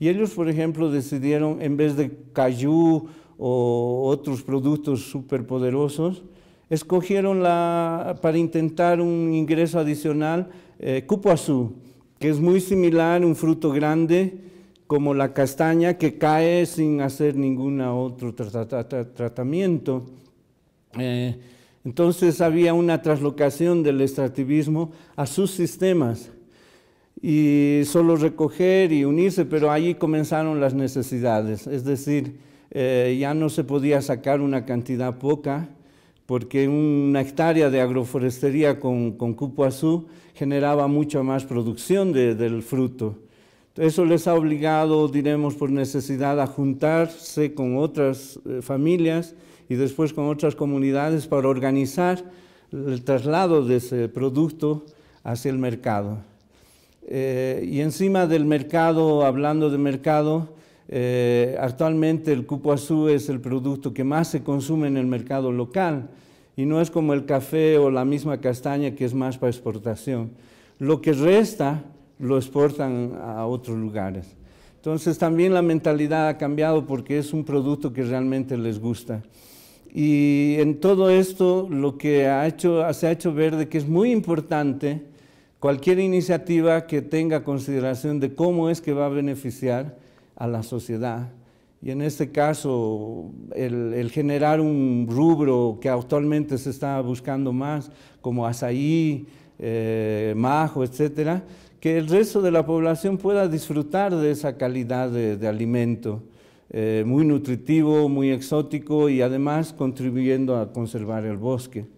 Y ellos, por ejemplo, decidieron, en vez de cayú o otros productos superpoderosos, escogieron la, para intentar un ingreso adicional eh, que es muy similar, a un fruto grande como la castaña que cae sin hacer ningún otro tratamiento. Eh, entonces había una traslocación del extractivismo a sus sistemas y solo recoger y unirse, pero ahí comenzaron las necesidades, es decir, eh, ya no se podía sacar una cantidad poca, porque una hectárea de agroforestería con, con azul generaba mucha más producción del fruto. Eso les ha obligado, diremos, por necesidad a juntarse con otras eh, familias y después con otras comunidades para organizar el traslado de ese producto hacia el mercado. Eh, y encima del mercado, hablando de mercado, eh, actualmente el cupo azul es el producto que más se consume en el mercado local y no es como el café o la misma castaña que es más para exportación. Lo que resta lo exportan a otros lugares. Entonces también la mentalidad ha cambiado porque es un producto que realmente les gusta. Y en todo esto lo que ha se ha hecho ver de que es muy importante cualquier iniciativa que tenga consideración de cómo es que va a beneficiar a la sociedad. Y en este caso, el, generar un rubro que actualmente se está buscando más, como azaí, eh, majo, etcétera, que el resto de la población pueda disfrutar de esa calidad de, alimento, eh, muy nutritivo, muy exótico y además contribuyendo a conservar el bosque.